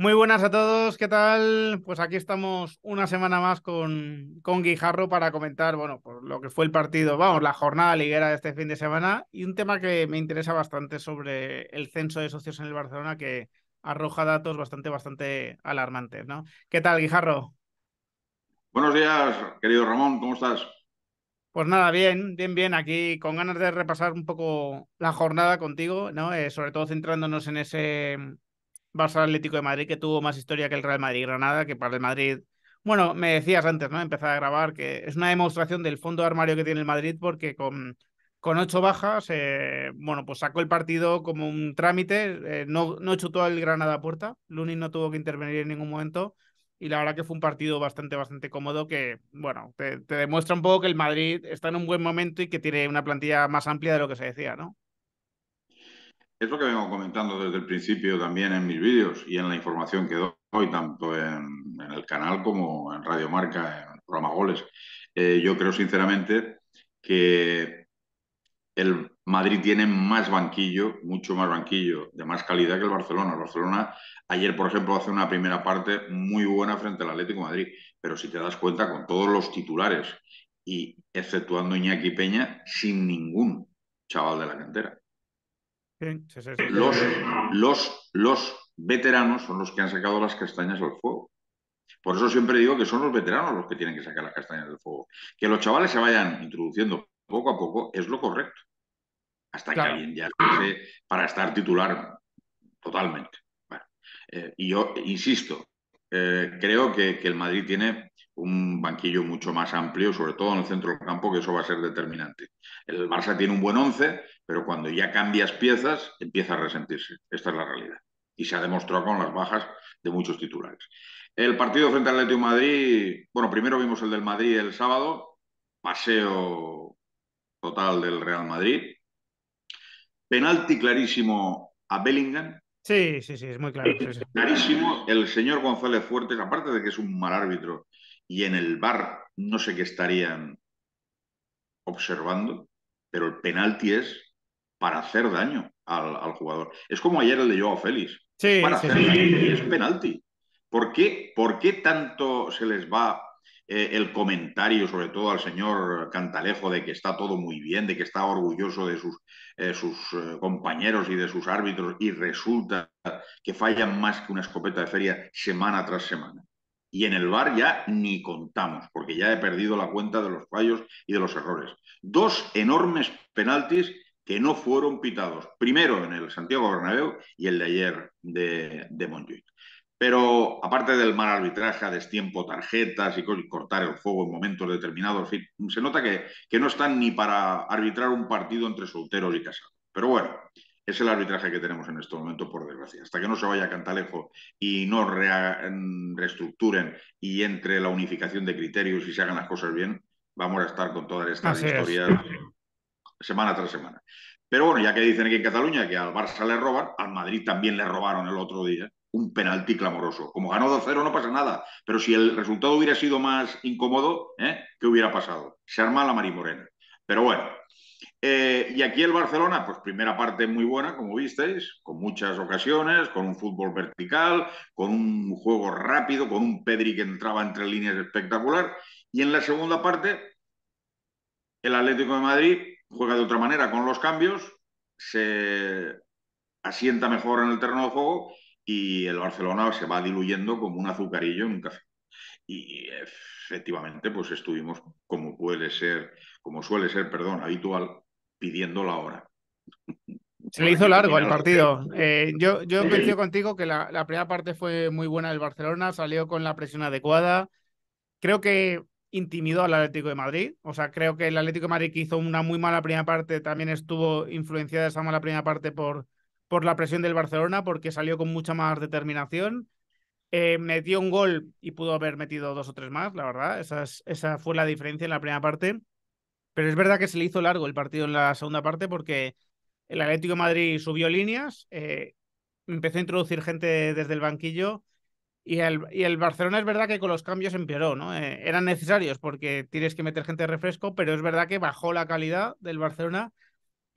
Muy buenas a todos, ¿qué tal? Pues aquí estamos una semana más con, Guijarro para comentar, bueno, por lo que fue el partido, vamos, la jornada liguera de este fin de semana y un tema que me interesa bastante sobre el censo de socios en el Barcelona que arroja datos bastante, bastante alarmantes, ¿no? ¿Qué tal, Guijarro? Buenos días, querido Ramón, ¿cómo estás? Pues nada, bien, bien, bien, aquí con ganas de repasar un poco la jornada contigo, ¿no? Eh, sobre todo centrándonos en ese Barça Atlético de Madrid que tuvo más historia que el Real Madrid Granada, que para el Madrid. Bueno, me decías antes, ¿no? Empezar a grabar, que es una demostración del fondo de armario que tiene el Madrid, porque con, con ocho bajas, eh, bueno, pues sacó el partido como un trámite, eh, no, no chutó al Granada a puerta, Lunin no tuvo que intervenir en ningún momento, y la verdad que fue un partido bastante, bastante cómodo que, bueno, te, demuestra un poco que el Madrid está en un buen momento y que tiene una plantilla más amplia de lo que se decía, ¿no? Es lo que vengo comentando desde el principio también en mis vídeos y en la información que doy, tanto en, el canal como en Radio Marca, en programa Goles. Eh, yo creo sinceramente que el Madrid tiene más banquillo, mucho más banquillo, de más calidad que el Barcelona. El Barcelona ayer, por ejemplo, hace una primera parte muy buena frente al Atlético Madrid, pero si te das cuenta con todos los titulares y exceptuando Iñaki Peña, sin ningún chaval de la cantera. Los, los, los veteranos son los que han sacado las castañas al fuego. Por eso siempre digo que son los veteranos los que tienen que sacar las castañas del fuego. Que los chavales se vayan introduciendo poco a poco es lo correcto. Hasta que alguien ya se para estar titular totalmente. Eh, y yo insisto, eh, creo que el Madrid tiene un banquillo mucho más amplio, sobre todo en el centro del campo, que eso va a ser determinante. El Barça tiene un buen once, pero cuando ya cambias piezas, empieza a resentirse. Esta es la realidad. Y se ha demostrado con las bajas de muchos titulares. El partido frente al Atlético Madrid, bueno, primero vimos el del Madrid el sábado, paseo total del Real Madrid, penalti clarísimo a Bellingham, Sí, sí, sí, es muy claro. clarísimo, el señor González Fuertes, aparte de que es un mal árbitro y en el bar no sé qué estarían observando, pero el penalti es para hacer daño al, jugador. Es como ayer el de Joao Félix. Sí, para hacer y es penalti. ¿Por qué, ¿Por qué tanto se les va eh, el comentario, sobre todo al señor Cantalejo, de que está todo muy bien, de que está orgulloso de sus, eh, eh, compañeros y de sus árbitros y resulta que fallan más que una escopeta de feria semana tras semana? y en el bar ya ni contamos, porque ya he perdido la cuenta de los fallos y de los errores. Dos enormes penaltis que no fueron pitados, primero en el Santiago Bernabéu y el de ayer de, de Montjuic. Pero aparte del mal arbitraje, a destiempo, tarjetas y cortar el juego en momentos determinados, se nota que, que no están ni para arbitrar un partido entre solteros y casados. Pero bueno, es el arbitraje que tenemos en este momento, por desgracia. Hasta que no se vaya a Cantalejo y no mm, reestructuren y entre la unificación de criterios y se hagan las cosas bien, vamos a estar con todas estas historias semana tras semana. Pero bueno, ya que dicen aquí en Cataluña que al Barça le roban, al Madrid también le robaron el otro día un penalti clamoroso. Como ganó 2-0 no pasa nada, pero si el resultado hubiera sido más incómodo, ¿eh? ¿qué hubiera pasado? Se arma la Morena. Pero bueno, eh, y aquí el Barcelona, pues primera parte muy buena, como visteis, con muchas ocasiones, con un fútbol vertical, con un juego rápido, con un Pedri que entraba entre líneas espectacular. Y en la segunda parte, el Atlético de Madrid juega de otra manera con los cambios, se asienta mejor en el terreno de juego y el Barcelona se va diluyendo como un azucarillo en un café y efectivamente pues estuvimos como puede ser como suele ser perdón habitual pidiendo la hora se le hizo largo el partido. Eh, yo yo coincido contigo que la, primera parte fue muy buena del Barcelona, salió con la presión adecuada. Creo que intimidó al Atlético de Madrid. O sea, creo que el Atlético de Madrid que hizo una muy mala primera parte también estuvo influenciada esa mala primera parte por, por la presión del Barcelona, porque salió con mucha más determinación. Eh, metió un gol y pudo haber metido dos o tres más, la verdad. Esa, fue la diferencia en la primera parte. Pero es verdad que se le hizo largo el partido en la segunda parte porque el Atlético Madrid subió líneas, eh, empezó a introducir gente desde el banquillo y el, Barcelona es verdad que con los cambios empeoró, ¿no? Eh, eran necesarios porque tienes que meter gente de refresco, pero es verdad que bajó la calidad del Barcelona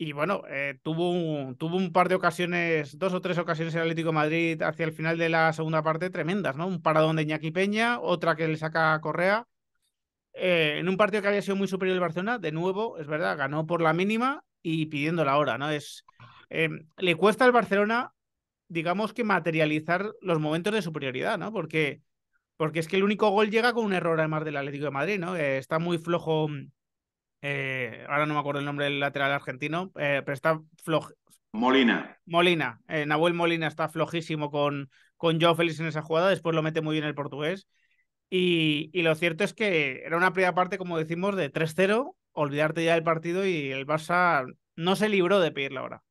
y bueno, eh, tuvo, un, tuvo un par de ocasiones, dos o tres ocasiones el Atlético de Madrid hacia el final de la segunda parte tremendas, ¿no? Un paradón de Iñaki Peña, otra que le saca Correa. Eh, en un partido que había sido muy superior el Barcelona, de nuevo, es verdad, ganó por la mínima y pidiendo la hora, ¿no? Es, eh, le cuesta al Barcelona, digamos que materializar los momentos de superioridad, ¿no? Porque, porque es que el único gol llega con un error además del Atlético de Madrid, ¿no? está muy flojo mm, eh, ahora no me acuerdo el nombre del lateral argentino, eh, pero está floj. Molina. Molina. Eh, Nahuel Molina está flojísimo con, con Joe Félix en esa jugada, después lo mete muy bien el portugués. Y, lo cierto es que era una primera parte, como decimos, de 3-0, olvidarte ya del partido y el Barça no se libró de pedir la hora.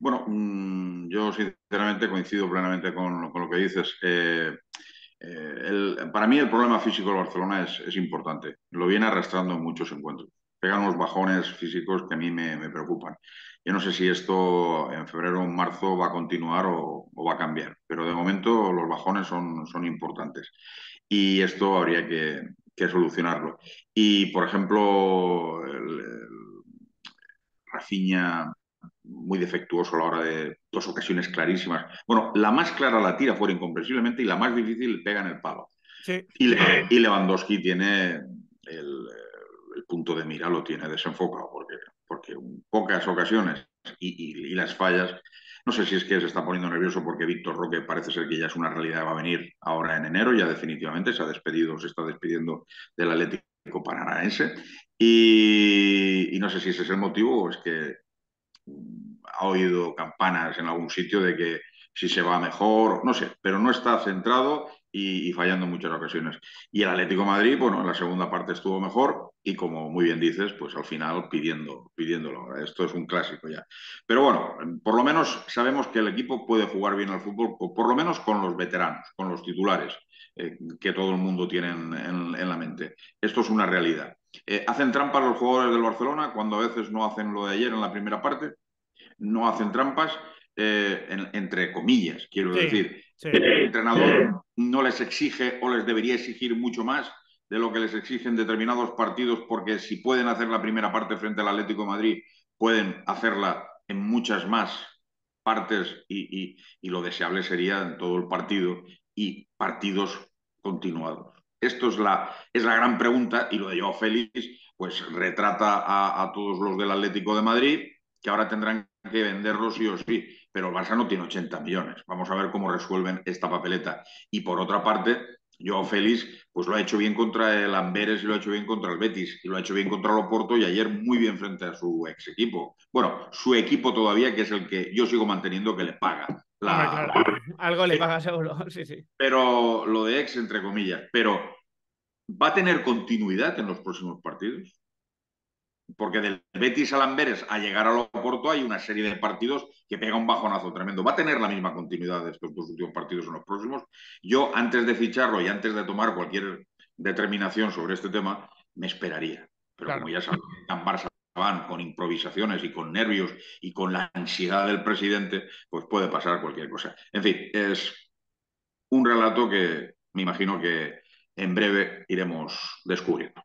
Bueno, mm, yo sinceramente coincido plenamente con, lo que dices. Eh, para mí el problema físico de Barcelona es, importante. Lo viene arrastrando en muchos encuentros pegan unos bajones físicos que a mí me, preocupan. Yo no sé si esto en febrero o en marzo va a continuar o, va a cambiar, pero de momento los bajones son, son importantes y esto habría que, solucionarlo. Y, por ejemplo, el, Rafinha muy defectuoso a la hora de dos ocasiones clarísimas. Bueno, la más clara la tira fuera incomprensiblemente y la más difícil pega en el palo. Y, y, Lewandowski tiene el, punto de mira, lo tiene desenfocado, porque, porque en pocas ocasiones y, y, las fallas, no sé si es que se está poniendo nervioso porque Víctor Roque parece ser que ya es una realidad, va a venir ahora en enero, ya definitivamente se ha despedido, se está despidiendo del Atlético Paranaense. Y, y no sé si ese es el motivo o es que ha oído campanas en algún sitio de que si se va mejor, no sé, pero no está centrado y, fallando en muchas ocasiones. Y el Atlético Madrid, bueno, en la segunda parte estuvo mejor y como muy bien dices, pues al final pidiendo, pidiéndolo. Esto es un clásico ya. Pero bueno, por lo menos sabemos que el equipo puede jugar bien al fútbol, por lo menos con los veteranos, con los titulares eh, que todo el mundo tiene en la mente. Esto es una realidad. Eh, hacen trampas los jugadores del Barcelona cuando a veces no hacen lo de ayer en la primera parte. No hacen trampas, eh, entre comillas, quiero decir. el entrenador no les exige o les debería exigir mucho más de lo que les exigen determinados partidos, porque si pueden hacer la primera parte frente al Atlético de Madrid, pueden hacerla en muchas más partes y lo deseable sería en todo el partido y partidos continuados. Esto es la, es la gran pregunta y lo de Joao Félix pues retrata a, todos los del Atlético de Madrid que ahora tendrán que venderlo sí o sí, pero el Barça no tiene 80 millones. Vamos a ver cómo resuelven esta papeleta. Y por otra parte, Joao Félix pues lo ha hecho bien contra el Amberes y lo ha hecho bien contra el Betis y lo ha hecho bien contra el Oporto y ayer muy bien frente a su ex equipo. Bueno, su equipo todavía que es el que yo sigo manteniendo que le paga Algo le paga seguro, sí, sí. Pero lo de ex, entre comillas, pero ¿va a tener continuidad en los próximos partidos? Porque del Betis al a llegar a Loporto hay una serie de partidos que pega un bajonazo tremendo. ¿Va a tener la misma continuidad de estos dos últimos partidos en los próximos? Yo, antes de ficharlo y antes de tomar cualquier determinación sobre este tema, me esperaría. Pero como ya sabes, tan Barça van con improvisaciones y con nervios y con la ansiedad del presidente, pues puede pasar cualquier cosa. En fin, es un relato que me imagino que en breve iremos descubriendo.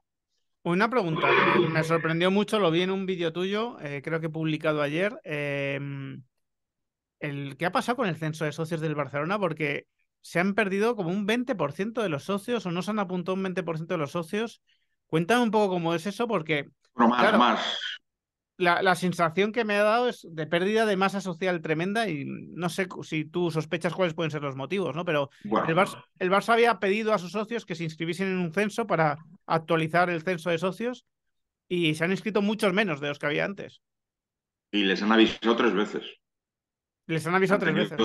Una pregunta, me sorprendió mucho, lo vi en un vídeo tuyo, eh, creo que publicado ayer. Em, el, ¿Qué ha pasado con el censo de socios del Barcelona? Porque se han perdido como un 20% de los socios o no se han apuntado un 20% de los socios. Cuéntame un poco cómo es eso, porque la, sensación que me ha dado es de pérdida de masa social tremenda y no sé si tú sospechas cuáles pueden ser los motivos, ¿no? Pero el, Barça, había pedido a sus socios que se inscribiesen en un censo para actualizar el censo de socios y se han inscrito muchos menos de los que había antes. Y les han avisado tres veces. Les han avisado tres veces.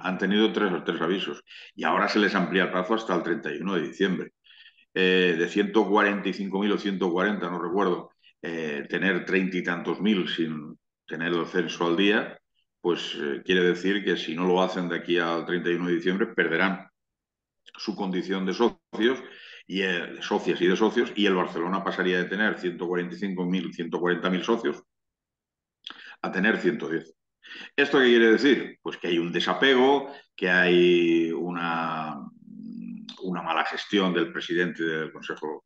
Han tenido tres, tres avisos. Y ahora se les amplía el plazo hasta el 31 de diciembre. Eh, de 145.000 o 140, no recuerdo, eh, tener treinta y tantos mil sin tener el censo al día, pues eh, quiere decir que si no lo hacen de aquí al 31 de diciembre, perderán su condición de socios y de eh, socias y de socios, y el Barcelona pasaría de tener 145.000, 140.000 socios a tener 110. ¿Esto qué quiere decir? Pues que hay un desapego, que hay una, una mala gestión del presidente del Consejo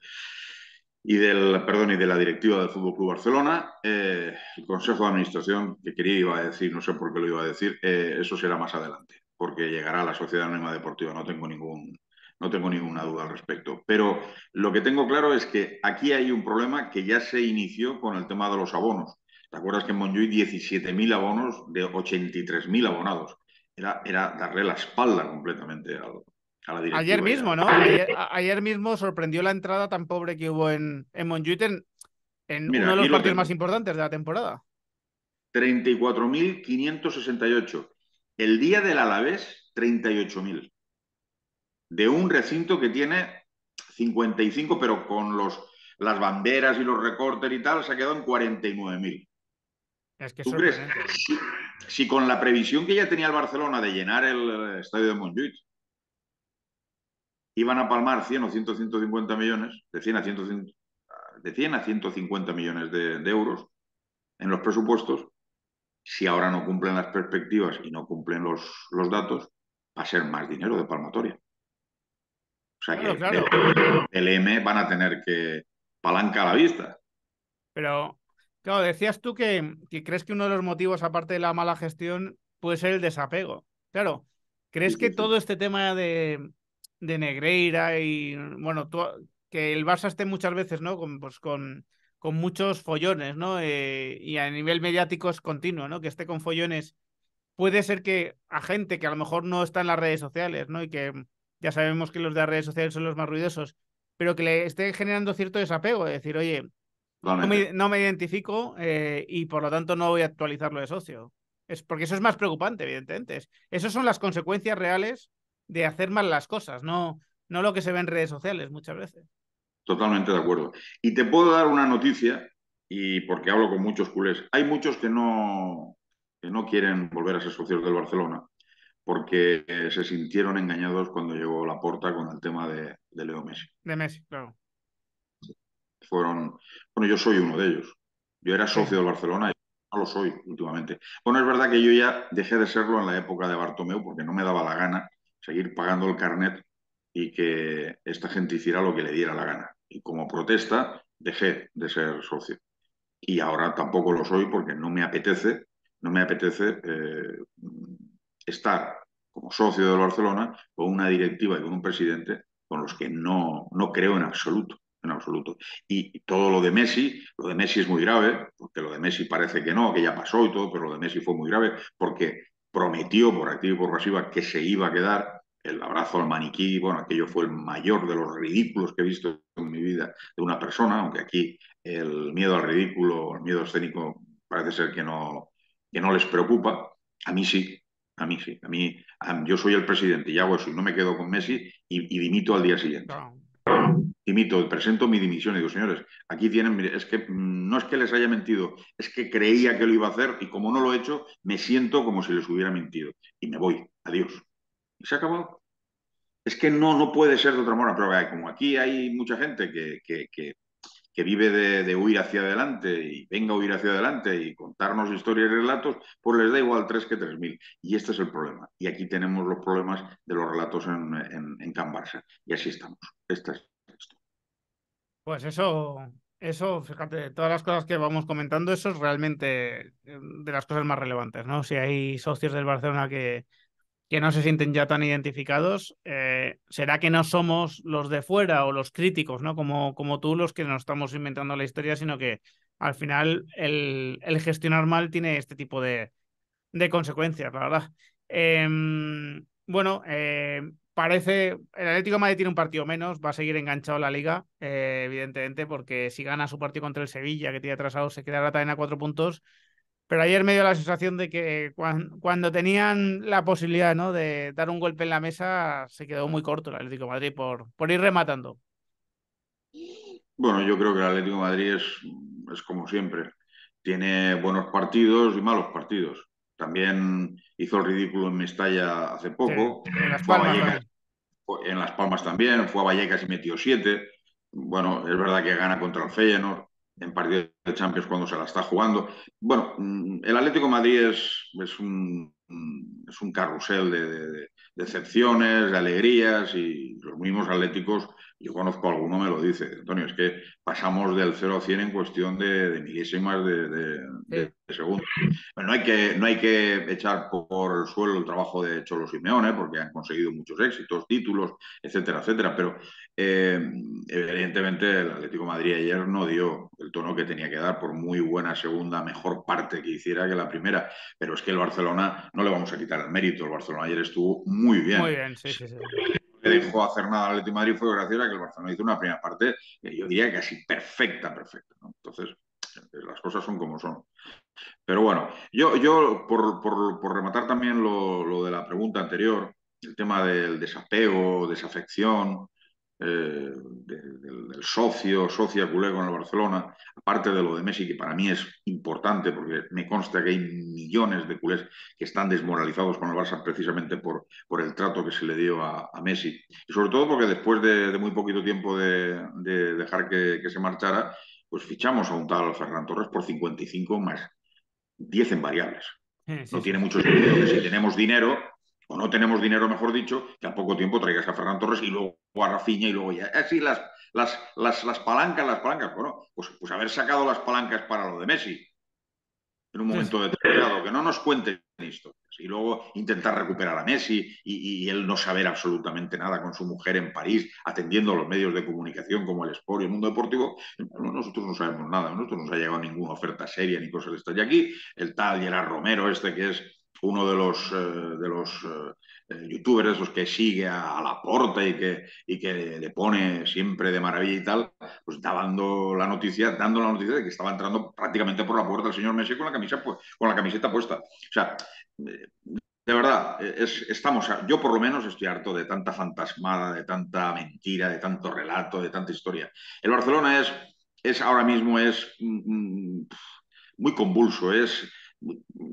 y del, perdón, y de la directiva del Fútbol Club Barcelona. Eh, el Consejo de Administración, que quería iba a decir, no sé por qué lo iba a decir, eh, eso será más adelante, porque llegará a la Sociedad Anónima Deportiva, no tengo, ningún, no tengo ninguna duda al respecto. Pero lo que tengo claro es que aquí hay un problema que ya se inició con el tema de los abonos. ¿Te acuerdas que en Monjuy 17.000 abonos de 83.000 abonados? Era, era darle la espalda completamente al, Ayer mismo, ¿no? Ayer, mismo sorprendió la entrada tan pobre que hubo en, en en, uno de los partidos más importantes de la temporada. 34.568. El día del Alavés, 38.000. De un recinto que tiene 55, pero con los, las banderas y los recortes y tal, se ha quedado en 49.000. Es que ¿Tú crees? Si, con la previsión que ya tenía el Barcelona de llenar el estadio de Montjuic, iban a palmar 100 o 150 millones, de 100 a, de 100 a 150 millones de, euros en los presupuestos, si ahora no cumplen las perspectivas y no cumplen los, los datos, va a ser más dinero de palmatoria. O sea que el van a tener que palanca la vista. Pero, claro, decías tú que, crees que uno de los motivos, aparte de la mala gestión, puede ser el desapego. Claro, ¿crees que todo este tema de, de Negreira y bueno, que el Barça esté muchas veces, ¿no? Con, pues con, con muchos follones, ¿no? Eh, y a nivel mediático es continuo, ¿no? Que esté con follones. Puede ser que a gente que a lo mejor no está en las redes sociales, ¿no? Y que ya sabemos que los de las redes sociales son los más ruidosos, pero que le esté generando cierto desapego, es decir, oye, no me, no me, identifico eh, y por lo tanto no voy a actualizarlo de socio. Es porque eso es más preocupante, evidentemente. Esas son las consecuencias reales de hacer mal las cosas, no, no lo que se ve en redes sociales muchas veces. Totalmente de acuerdo. Y te puedo dar una noticia, y porque hablo con muchos culés. Hay muchos que no, que no quieren volver a ser socios del Barcelona porque eh, se sintieron engañados cuando llegó la puerta con el tema de, Leo Messi. De Messi, claro. Fueron. Bueno, yo soy uno de ellos. Yo era socio del Barcelona y no lo soy últimamente. Bueno, es verdad que yo ya dejé de serlo en la época de Bartomeu porque no me daba la gana seguir pagando el carnet y que esta gente hiciera lo que le diera la gana. Y como protesta, dejé de ser socio. Y ahora tampoco lo soy porque no me apetece, no me apetece eh, estar como socio del Barcelona con una directiva y con un presidente con los que no, no creo en absoluto, en absoluto. Y todo lo de Messi, lo de Messi es muy grave, porque lo de Messi parece que no, que ya pasó y todo, pero lo de Messi fue muy grave porque prometió por activa y por pasiva que se iba a quedar el abrazo al maniquí, bueno, aquello fue el mayor de los ridículos que he visto en mi vida de una persona, aunque aquí el miedo al ridículo, el miedo escénico parece ser que no, que no les preocupa, a mí sí, a mí sí, a mí, yo soy el presidente y hago eso y no me quedo con Messi y, dimito al día siguiente. Dimito, presento mi dimisión y digo, señores, aquí tienen, es que mm, no es que les haya mentido, es que creía que lo iba a hacer y como no lo he hecho, me siento como si les hubiera mentido y me voy, adiós. Se ha Es que no, no puede ser de otra manera, pero como aquí hay mucha gente que, que, vive de, huir hacia adelante y venga a huir hacia adelante y contarnos historias y relatos, pues les da igual tres que tres mil. Y este es el problema. Y aquí tenemos los problemas de los relatos en, en, Can Y así estamos. es esto. Pues eso, eso, fíjate, todas las cosas que vamos comentando, eso es realmente eh, de las cosas más relevantes, ¿no? Si hay socios del Barcelona que, que no se sienten ya tan identificados, eh, ¿será que no somos los de fuera o los críticos, ¿no? Como, como tú, los que nos estamos inventando la historia, sino que al final el, el gestionar mal tiene este tipo de, de consecuencias, la verdad. Em, bueno, eh, parece, el Atlético Madrid tiene un partido menos, va a seguir enganchado la liga, eh, evidentemente, porque si gana su partido contra el Sevilla, que tiene atrasado, se quedará también a cuatro puntos pero ayer me dio la sensación de que cuando, tenían la posibilidad ¿no? de dar un golpe en la mesa, se quedó muy corto el Atlético Madrid por, por ir rematando. Bueno, yo creo que el Atlético Madrid es, es como siempre. Tiene buenos partidos y malos partidos. También hizo el ridículo en Mestalla hace poco. en, las Palmas, en Las Palmas también. Fue a Vallecas y metió siete. Bueno, es verdad que gana contra el Feyenoord en partido de Champions cuando se la está jugando. Bueno, mm, el Atlético Madrid es, es, un, mm, es un carrusel de, de, decepciones, de alegrías y mismos atléticos, yo conozco a alguno me lo dice, Antonio, es que pasamos del 0 a 100 en cuestión de, de milésimas de, segundos. no, hay que, no hay que echar por el suelo el trabajo de Cholo Simeone, porque han conseguido muchos éxitos, títulos, etcétera, etcétera, pero eh, evidentemente el Atlético de Madrid ayer no dio el tono que tenía que dar por muy buena segunda, mejor parte que hiciera que la primera, pero es que el Barcelona no le vamos a quitar el mérito, el Barcelona ayer estuvo muy bien. Muy bien, sí, sí, sí dejó hacer nada al Atlético de Madrid fue graciosa que el Barcelona hizo una primera parte, yo diría casi perfecta, perfecta. Entonces, las cosas son como son. Pero bueno, yo, yo por, por, por rematar también lo, lo, de la pregunta anterior, el tema del desapego, desafección, eh, del, socio, socia culé con el Barcelona, aparte de lo de Messi, que para mí es importante porque me consta que hay millones de culés que están desmoralizados con el Barça precisamente por, por el trato que se le dio a, Messi. Y sobre todo porque después de, muy poquito tiempo de, dejar que, se marchara, pues fichamos a un tal Ferran Torres por 55 más 10 en variables. no tiene mucho sentido que si tenemos dinero o no tenemos dinero, mejor dicho, que a poco tiempo traigas a Ferran Torres y luego a Rafiña y luego ya. Así eh, las, las, las, las palancas, las palancas. Bueno, pues, pues haber sacado las palancas para lo de Messi en un momento determinado, que no nos cuenten historias. Y luego intentar recuperar a Messi y, él no saber absolutamente nada con su mujer en París, atendiendo a los medios de comunicación como el Sport y el mundo deportivo. nosotros no sabemos nada, nosotros no nos ha llegado ninguna oferta seria ni cosa de estas. Y aquí el tal Gerard Romero, este que es uno de los, eh, de los eh, eh, youtubers los que sigue a, la porta y que, y que le pone siempre de maravilla y tal, pues dando la noticia, dando la noticia de que estaba entrando prácticamente por la puerta el señor Messi con la camisa con la camiseta puesta. O sea, de verdad, estamos, yo por lo menos estoy harto de tanta fantasmada, de tanta mentira, de tanto relato, de tanta historia. El Barcelona es, es ahora mismo es mm, mm, muy convulso, es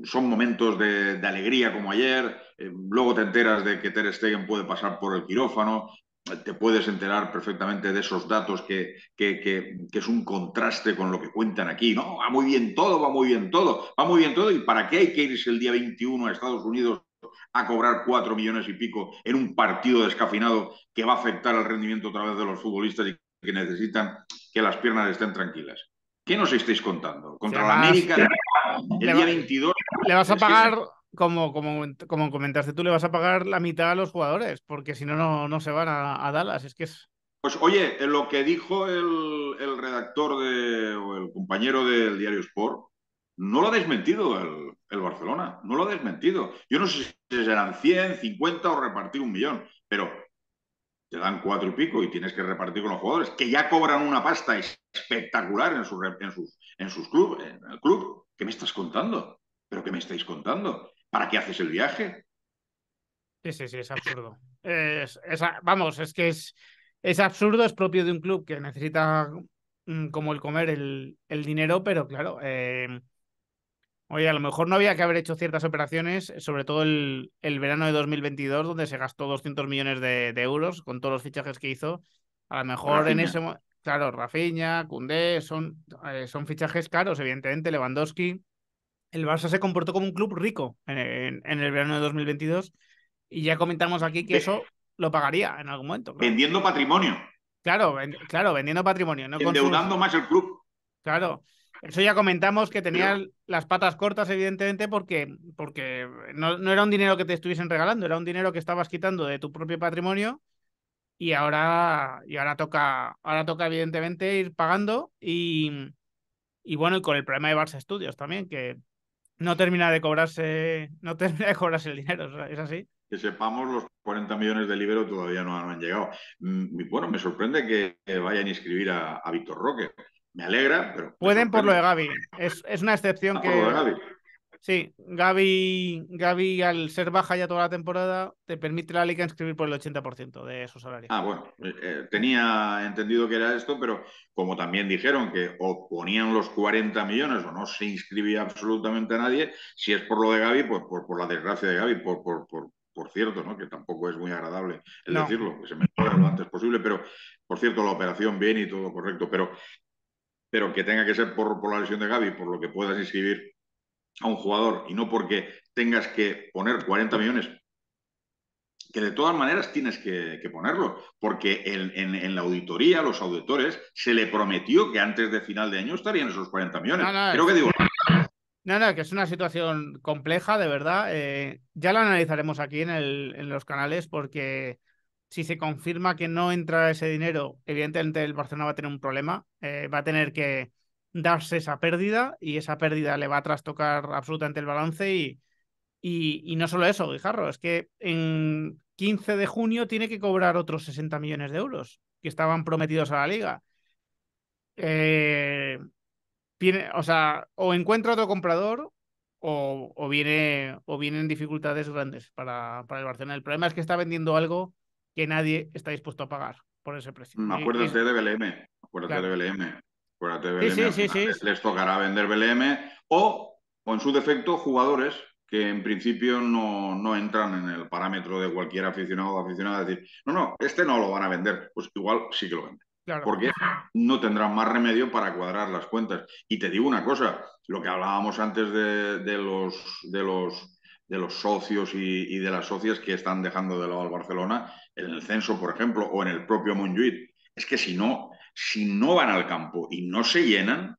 son momentos de, alegría como ayer, eh, luego te enteras de que Ter Stegen puede pasar por el quirófano, te puedes enterar perfectamente de esos datos que, que, es un contraste con lo que cuentan aquí. No, va muy bien todo, va muy bien todo, va muy bien todo. ¿Y para qué hay que irse el día 21 a Estados Unidos a cobrar cuatro millones y pico en un partido descafinado que va a afectar al rendimiento a través de los futbolistas y que necesitan que las piernas estén tranquilas? ¿Qué nos estáis contando? Contra la América, el 22. Le vas a pagar, como, como, como, comentaste tú, le vas a pagar la mitad a los jugadores, porque si no, no se van a, Dallas. Es que es. Pues oye, lo que dijo el, redactor de, o el compañero del diario Sport, no lo ha desmentido el, Barcelona, no lo ha desmentido. Yo no sé si serán 100, 50 o repartir un millón, pero te dan cuatro y pico y tienes que repartir con los jugadores, que ya cobran una pasta espectacular en sus, en sus, en en el club. ¿Qué me estás contando? ¿Pero qué me estáis contando? ¿Para qué haces el viaje? Sí, sí, sí, es absurdo. vamos, es que es, es absurdo, es propio de un club que necesita mm, como el comer el, dinero, pero claro, eh, oye, a lo mejor no había que haber hecho ciertas operaciones, sobre todo el, verano de 2022, donde se gastó 200 millones de, euros con todos los fichajes que hizo. A lo mejor en ese, momento... Claro, Rafinha, Cundé son, eh, son fichajes caros, evidentemente, Lewandowski. El Barça se comportó como un club rico en, el verano de 2022 y ya comentamos aquí que eso lo pagaría en algún momento. Vendiendo patrimonio. Claro, claro, vendiendo patrimonio. No Endeudando más el club. Claro. Eso ya comentamos que tenía las patas cortas, evidentemente, porque, porque no, no, era un dinero que te estuviesen regalando, era un dinero que estabas quitando de tu propio patrimonio y ahora, y ahora toca, ahora toca evidentemente ir pagando y, bueno, y con el problema de Barça Studios también, que no termina de cobrarse, no termina de cobrarse el dinero, ¿es así? Que sepamos, los 40 millones de libero todavía no han llegado. Mm, bueno, me sorprende que vayan a inscribir a, a Víctor Roque. Me alegra, pero. Pueden por lo de Gaby. Es, una excepción ah, que. Sí, Gaby, Gaby al ser baja ya toda la temporada, te permite la liga inscribir por el 80% de su salario. Ah, bueno, eh, eh, tenía entendido que era esto, pero como también dijeron que o ponían los 40 millones o no se inscribía absolutamente a nadie, si es por lo de Gaby, pues por, la desgracia de Gaby, por, por, por, cierto, ¿no? que tampoco es muy agradable el decirlo, que se me lo antes posible, pero por cierto, la operación bien y todo correcto, pero, pero que tenga que ser por, por la lesión de Gaby, por lo que puedas inscribir a un jugador y no porque tengas que poner 40 millones, que de todas maneras tienes que, ponerlo, porque en, la auditoría, los auditores, se le prometió que antes de final de año estarían esos 40 millones. Creo que digo. No, que es una situación compleja, de verdad. Eh, ya la analizaremos aquí en, los canales porque si se confirma que no entra ese dinero, evidentemente el Barcelona va a tener un problema. Eh, va a tener que, darse esa pérdida y esa pérdida le va a trastocar absolutamente el balance y, no solo eso, Guijarro, es que en 15 de junio tiene que cobrar otros 60 millones de euros que estaban prometidos a la liga. Eh, o sea, o encuentra otro comprador o, o, viene, o vienen dificultades grandes para, para el Barcelona. El problema es que está vendiendo algo que nadie está dispuesto a pagar por ese precio. Mm, acuerdo de de DBLM pues sí, sí, les tocará vender BLM o, en su defecto, jugadores que en principio no, no, entran en el parámetro de cualquier aficionado o aficionada. decir, no, no, este no lo van a vender. Pues igual sí que lo venden. Porque no tendrán más remedio para cuadrar las cuentas. Y te digo una cosa, lo que hablábamos antes de, los, de, los, de los socios y, de las socias que están dejando de lado al Barcelona, en el censo, por ejemplo, o en el propio Montjuic. Es que si no, si no van al campo y no se llenan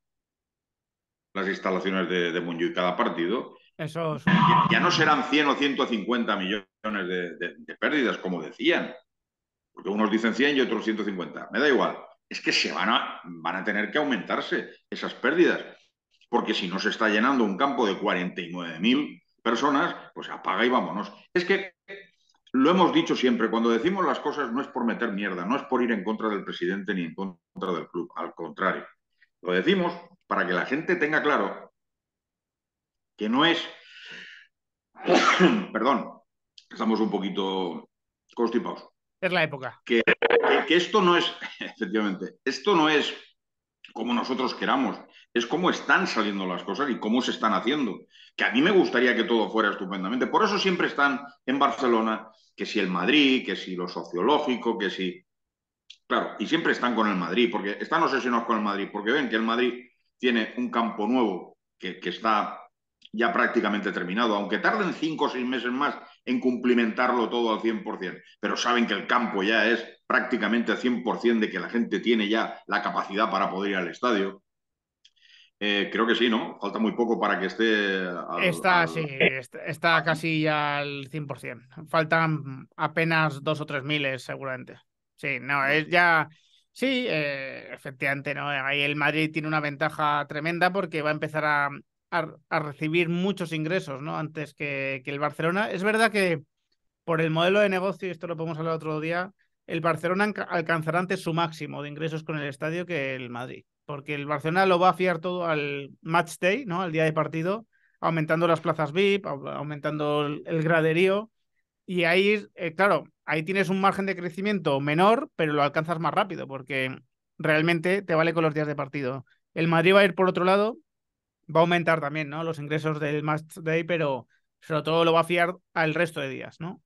las instalaciones de, de y cada partido, ya, no serán 100 o 150 millones de, pérdidas, como decían. Porque unos dicen 100 y otros 150. Me da igual. Es que se van a, van a tener que aumentarse esas pérdidas. Porque si no se está llenando un campo de 49.000 personas, pues apaga y vámonos. Es que lo hemos dicho siempre, cuando decimos las cosas no es por meter mierda, no es por ir en contra del presidente ni en contra del club, al contrario. Lo decimos para que la gente tenga claro que no es, perdón, estamos un poquito constipados. Es la época. Que, que esto no es, efectivamente, esto no es como nosotros queramos, es cómo están saliendo las cosas y cómo se están haciendo. Que a mí me gustaría que todo fuera estupendamente. Por eso siempre están en Barcelona, que si el Madrid, que si lo sociológico, que si... Claro, y siempre están con el Madrid, porque están obsesionados con el Madrid, porque ven que el Madrid tiene un campo nuevo que, que está ya prácticamente terminado, aunque tarden cinco o seis meses más en cumplimentarlo todo al 100%, pero saben que el campo ya es prácticamente al 100% de que la gente tiene ya la capacidad para poder ir al estadio eh, creo que sí, ¿no? Falta muy poco para que esté... está, sí, está, casi ya al 100%. Faltan apenas dos o tres miles seguramente. Sí, no, es ya... Sí, eh, efectivamente, ¿no? Ahí el Madrid tiene una ventaja tremenda porque va a empezar a, recibir muchos ingresos, ¿no? Antes que, que el Barcelona. Es verdad que por el modelo de negocio, y esto lo podemos hablar otro día, el Barcelona alcanzará antes su máximo de ingresos con el estadio que el Madrid porque el Barcelona lo va a fiar todo al match day, ¿no? Al día de partido, aumentando las plazas VIP, aumentando el, graderío. Y ahí, eh, claro, ahí tienes un margen de crecimiento menor, pero lo alcanzas más rápido, porque realmente te vale con los días de partido. El Madrid va a ir por otro lado, va a aumentar también, ¿no? Los ingresos del match day, pero sobre todo lo va a fiar al resto de días, ¿no?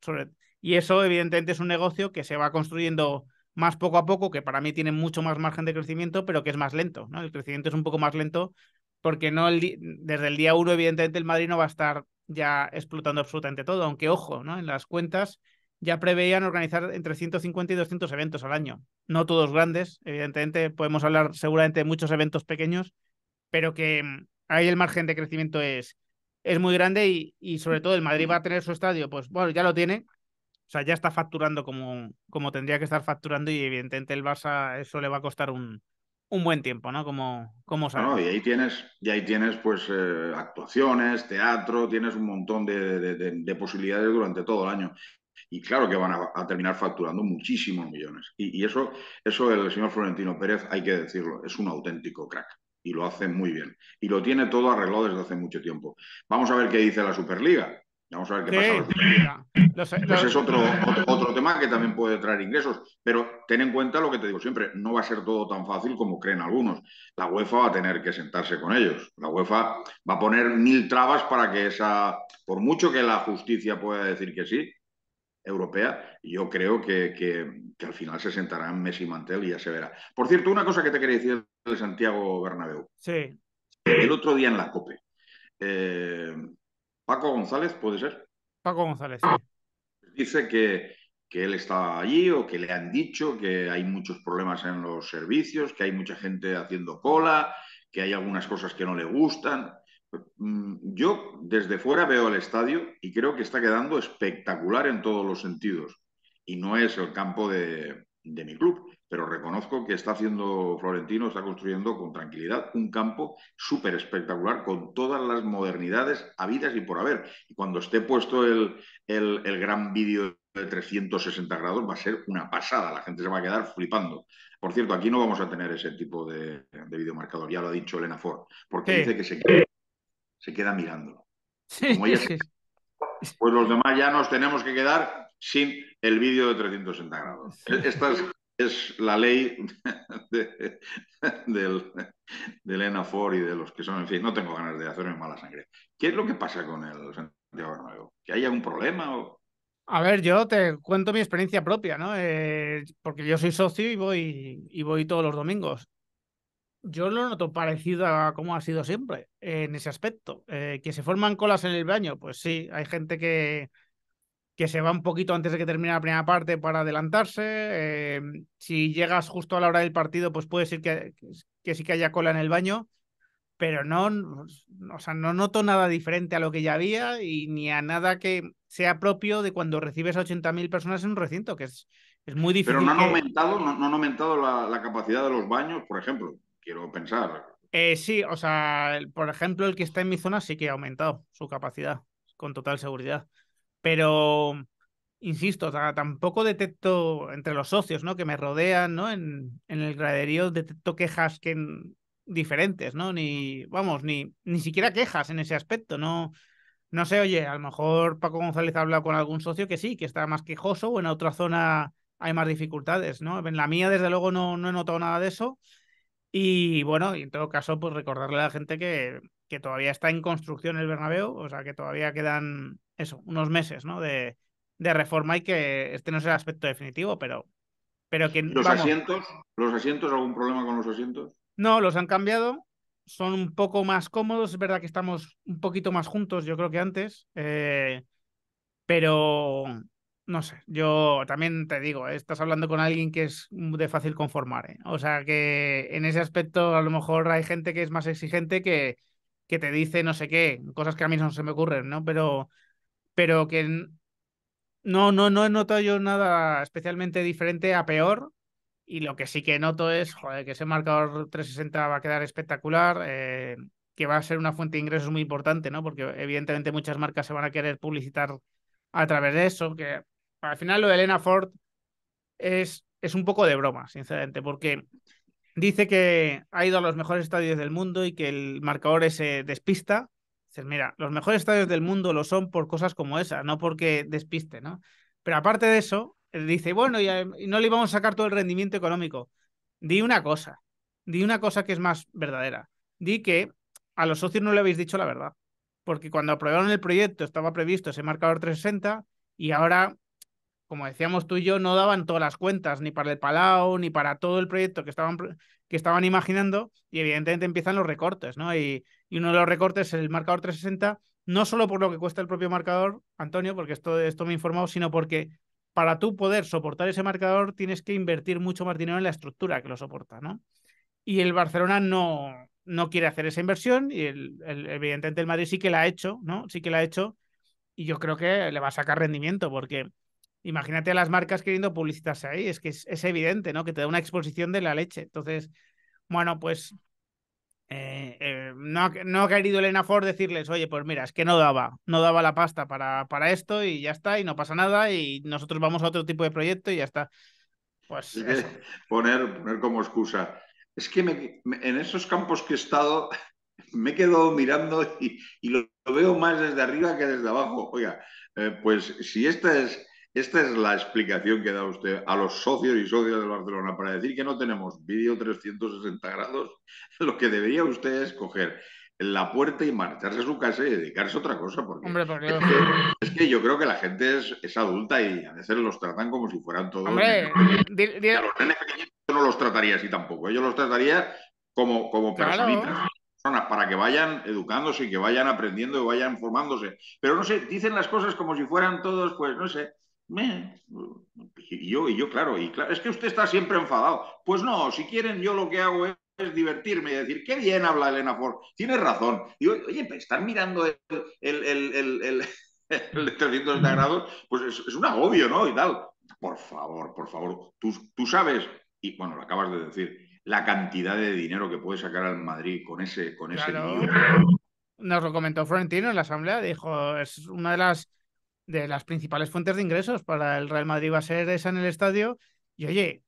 Y eso, evidentemente, es un negocio que se va construyendo más poco a poco, que para mí tiene mucho más margen de crecimiento, pero que es más lento, ¿no? El crecimiento es un poco más lento porque no el desde el día uno, evidentemente, el Madrid no va a estar ya explotando absolutamente todo, aunque ojo, ¿no? En las cuentas ya preveían organizar entre 150 y 200 eventos al año, no todos grandes, evidentemente, podemos hablar seguramente de muchos eventos pequeños, pero que mm, ahí el margen de crecimiento es, es muy grande y, y sobre todo el Madrid va a tener su estadio, pues bueno, ya lo tiene, o sea, ya está facturando como, como tendría que estar facturando y evidentemente el Barça eso le va a costar un, un buen tiempo, ¿no? Como, como sabes. y ahí tienes, y ahí tienes pues eh, actuaciones, teatro, tienes un montón de, posibilidades durante todo el año. Y claro que van a, terminar facturando muchísimos millones. Y, eso, eso el señor Florentino Pérez, hay que decirlo, es un auténtico crack. Y lo hace muy bien. Y lo tiene todo arreglado desde hace mucho tiempo. Vamos a ver qué dice la Superliga. Vamos a ver qué la Superliga. Entonces pues Ese es otro, otro, tema que también puede traer ingresos. Pero ten en cuenta lo que te digo siempre, no va a ser todo tan fácil como creen algunos. La UEFA va a tener que sentarse con ellos. La UEFA va a poner mil trabas para que esa, por mucho que la justicia pueda decir que sí, europea, yo creo que, al final se en Messi Mantel y ya se verá. Por cierto, una cosa que te quería decir de Santiago Bernabéu. Sí. El otro día en la COPE. Eh, Paco González, ¿puede ser? Paco González. Dice que, él está allí o que le han dicho que hay muchos problemas en los servicios, que hay mucha gente haciendo cola, que hay algunas cosas que no le gustan. Mm, yo desde fuera veo el estadio y creo que está quedando espectacular en todos los sentidos. Y no es el campo de mi club pero reconozco que está haciendo Florentino, está construyendo con tranquilidad un campo súper espectacular con todas las modernidades habidas y por haber. Y cuando esté puesto el, el, gran vídeo de 360 grados va a ser una pasada, la gente se va a quedar flipando. Por cierto, aquí no vamos a tener ese tipo de, de videomarcador, ya lo ha dicho Elena Ford, porque dice que se queda, se queda mirándolo. pues los demás ya nos tenemos que quedar sin el vídeo de 360 grados. Estas es la ley de, Elena Ford y de los que son, en fin, no tengo ganas de hacerme mala sangre. ¿Qué es lo que pasa con el Santiago Nuevo? ¿Que haya algún problema A ver, yo te cuento mi experiencia propia, ¿no? Eh, porque yo soy socio y voy, y voy todos los domingos. Yo lo noto parecido a como ha sido siempre en ese aspecto. Eh, ¿Que se forman colas en el baño? Pues sí, hay gente que, que se va un poquito antes de que termine la primera parte para adelantarse. Eh, si llegas justo a la hora del partido, pues puede ser que, que sí que haya cola en el baño, pero no, o sea, no noto nada diferente a lo que ya había y ni a nada que sea propio de cuando recibes a 80.000 personas en un recinto, que es, es muy difícil. Pero no han aumentado, no, han aumentado la, capacidad de los baños, por ejemplo, quiero pensar. Eh, sí, o sea, por ejemplo, el que está en mi zona sí que ha aumentado su capacidad, con total seguridad. Pero, insisto, tampoco detecto entre los socios que me rodean, ¿no? En, el graderío detecto quejas que diferentes, ¿no? Ni, vamos, ni, ni siquiera quejas en ese aspecto, ¿no? No sé, oye, a lo mejor Paco González ha hablado con algún socio que sí, que está más quejoso o en otra zona hay más dificultades, ¿no? En la mía, desde luego, no, he notado nada de eso. Y bueno, y en todo caso, pues recordarle a la gente que, que todavía está en construcción el Bernabéu, o sea, que todavía quedan eso, unos meses, ¿no? De, reforma y que este no es el aspecto definitivo, pero, pero ¿Los asientos? ¿Los asientos? ¿Algún problema con los asientos? No, los han cambiado, son un poco más cómodos, es verdad que estamos un poquito más juntos, yo creo que antes, eh, pero no sé, yo también te digo, eh, estás hablando con alguien que es de fácil conformar, eh. o sea que en ese aspecto a lo mejor hay gente que es más exigente que, que te dice no sé qué, cosas que a mí no se me ocurren, ¿no? Pero pero que no, no, no he notado yo nada especialmente diferente a peor. Y lo que sí que noto es que ese marcador 360 va a quedar espectacular, eh, que va a ser una fuente de ingresos muy importante, ¿no? Porque evidentemente muchas marcas se van a querer publicitar a través de eso. Que al final lo de Elena Ford es, es un poco de broma, sinceramente, porque dice que ha ido a los mejores estadios del mundo y que el marcador ese despista mira, los mejores estadios del mundo lo son por cosas como esa, no porque despiste, ¿no? Pero aparte de eso, él dice, bueno, y eh, no le íbamos a sacar todo el rendimiento económico. Di una cosa, di una cosa que es más verdadera. Di que a los socios no le habéis dicho la verdad, porque cuando aprobaron el proyecto estaba previsto ese marcador 360 y ahora, como decíamos tú y yo, no daban todas las cuentas, ni para el Palau, ni para todo el proyecto que estaban, que estaban imaginando y evidentemente empiezan los recortes, ¿no? Y, y uno de los recortes es el marcador 360, no solo por lo que cuesta el propio marcador, Antonio, porque esto, esto me ha informado, sino porque para tú poder soportar ese marcador tienes que invertir mucho más dinero en la estructura que lo soporta, ¿no? Y el Barcelona no, no quiere hacer esa inversión y el, evidentemente el Madrid sí que la ha hecho, ¿no? Sí que la ha hecho y yo creo que le va a sacar rendimiento porque imagínate a las marcas queriendo publicitarse ahí, es que es, es evidente, ¿no? Que te da una exposición de la leche. Entonces, bueno, pues eh, eh, no, ha, no, querido Elena Ford decirles, oye, pues mira, es que no daba, no daba la pasta para, para esto y ya está, y no pasa nada, y nosotros vamos a otro tipo de proyecto y ya está. Pues Poner, como excusa. Es que en esos campos que he estado me he quedado mirando y, lo, veo más desde arriba que desde abajo. Oiga, eh, pues si esta es esta es la explicación que da usted a los socios y socias de Barcelona para decir que no tenemos vídeo 360 grados. Lo que debería usted es coger la puerta y marcharse a su casa y dedicarse a otra cosa. Hombre, por Es, que, yo creo que la gente es, adulta y a veces los tratan como si fueran todos. Hombre, A los nenes pequeños yo no los trataría así tampoco. ellos los trataría como, como Personas para que vayan educándose, y que vayan aprendiendo, y vayan formándose. Pero no sé, dicen las cosas como si fueran todos, pues no sé, me, y yo, y yo, claro, y claro, es que usted está siempre enfadado. Pues no, si quieren, yo lo que hago es, divertirme y decir, qué bien habla Elena Ford, tienes razón. oye, pero pues, están mirando el, el, 360 grados, pues es, un agobio, ¿no? Y tal. Por favor, por favor, tú, tú sabes, y bueno, lo acabas de decir, la cantidad de dinero que puede sacar al Madrid con ese, con ese Nos lo comentó Florentino en la asamblea, dijo, es una de las de las principales fuentes de ingresos para el Real Madrid va a ser esa en el estadio. Y oye,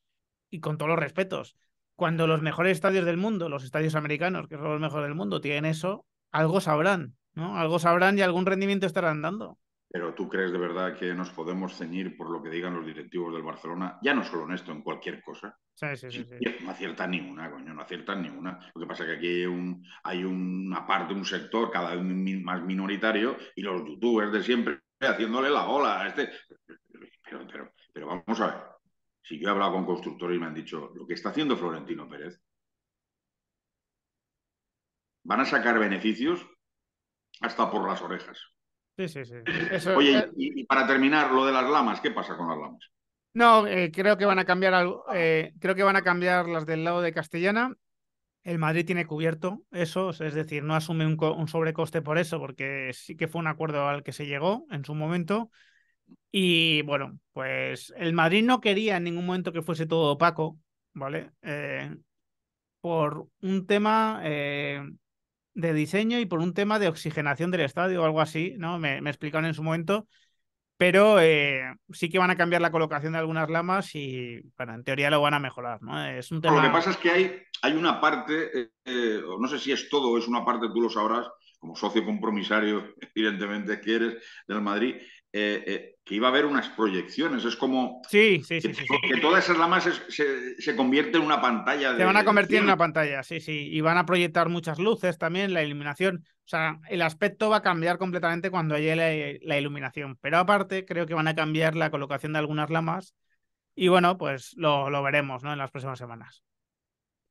y con todos los respetos, cuando los mejores estadios del mundo, los estadios americanos, que son los mejores del mundo, tienen eso, algo sabrán, ¿no? Algo sabrán y algún rendimiento estarán dando. Pero tú crees de verdad que nos podemos ceñir por lo que digan los directivos del Barcelona, ya no solo en esto, en cualquier cosa. Sí, sí, sí, no aciertan ninguna, coño, no aciertan ninguna. Lo que pasa es que aquí hay, un, hay una parte, un sector cada vez más minoritario y los youtubers de siempre eh, haciéndole la ola. a Este... Pero, vamos a ver. Si yo he hablado con constructores y me han dicho lo que está haciendo Florentino Pérez, van a sacar beneficios hasta por las orejas. Sí, sí, sí. Oye, eh, y, para terminar, lo de las lamas, ¿qué pasa con las lamas? No, eh, creo que van a cambiar algo, creo que van a cambiar las del lado de Castellana el Madrid tiene cubierto eso, es decir, no asume un, sobrecoste por eso, porque sí que fue un acuerdo al que se llegó en su momento. Y bueno, pues el Madrid no quería en ningún momento que fuese todo opaco, ¿vale? Eh, por un tema eh, de diseño y por un tema de oxigenación del estadio o algo así, ¿no? Me, me explicaron en su momento, pero eh, sí que van a cambiar la colocación de algunas lamas y, bueno, en teoría lo van a mejorar, ¿no? Es un tema... Lo que pasa es que hay hay una parte, eh, eh, no sé si es todo, es una parte, tú lo sabrás, como socio compromisario, evidentemente, que eres del Madrid, eh, que iba a haber unas proyecciones. Es como sí, sí, que, sí, que todas esas lamas se, convierten en una pantalla. se van a convertir en una pantalla, sí, sí. Y van a proyectar muchas luces también, la iluminación. O sea, el aspecto va a cambiar completamente cuando haya la, iluminación. Pero aparte, creo que van a cambiar la colocación de algunas lamas. Y bueno, pues lo, lo veremos ¿no? en las próximas semanas.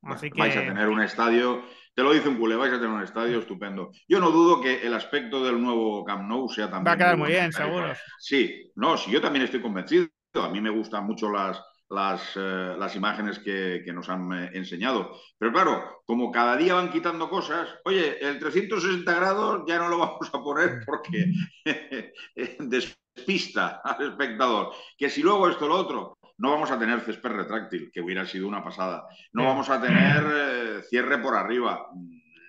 Vais a tener un estadio, te lo dice un culé, vais a tener un estadio estupendo. Yo no dudo que el aspecto del nuevo Camp Nou sea también. Va a quedar muy bien, seguro. Sí, no, sí, yo también estoy convencido. A mí me gustan mucho las, las, eh, imágenes que, nos han eh, enseñado. Pero claro, como cada día van quitando cosas, oye, el 360 grados ya no lo vamos a poner porque despista al espectador. Que si luego esto lo otro, no vamos a tener césped retráctil, que hubiera sido una pasada. No vamos a tener eh, cierre por arriba,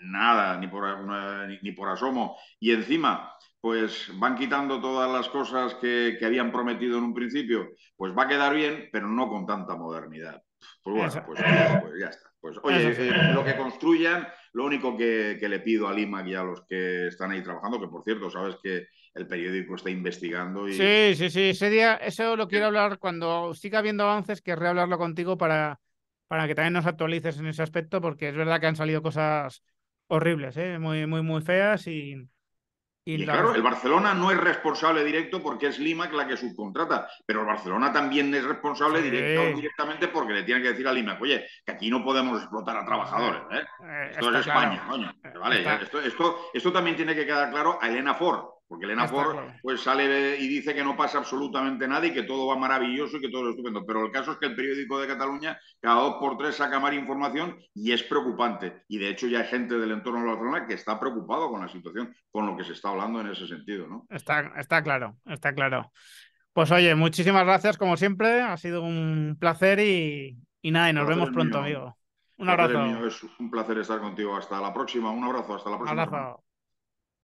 nada, ni por, eh, ni, por asomo. Y encima, pues van quitando todas las cosas que, habían prometido en un principio, pues va a quedar bien, pero no con tanta modernidad. Pues bueno, pues, pues, ya está. Pues oye, lo que construyan lo único que, le pido a Lima y a los que están ahí trabajando, que por cierto, sabes que el periódico está investigando. Y... Sí, sí, sí. Ese día, eso lo quiero hablar cuando siga habiendo avances, querré hablarlo contigo para, para que también nos actualices en ese aspecto, porque es verdad que han salido cosas horribles, ¿eh? muy, muy, muy feas y, y, claro, el Barcelona no es responsable directo porque es Lima la que subcontrata, pero el Barcelona también es responsable directo, directamente porque le tiene que decir a Lima oye, que aquí no podemos explotar a trabajadores. ¿eh? Eh, esto es España, eh, esto, esto, esto, también tiene que quedar claro a Elena Ford. Porque Elena pues, sale y dice que no pasa absolutamente nada y que todo va maravilloso y que todo es estupendo. Pero el caso es que el periódico de Cataluña cada dos por tres saca más información y es preocupante. Y de hecho ya hay gente del entorno de zona que está preocupado con la situación, con lo que se está hablando en ese sentido. ¿no? Está, está claro, está claro. Pues oye, muchísimas gracias como siempre. Ha sido un placer y, y nada, y nos vemos pronto, ¿eh? amigo. Un abrazo. Es un placer estar contigo. Hasta la próxima. Un abrazo. Hasta la próxima. Un Abrazo.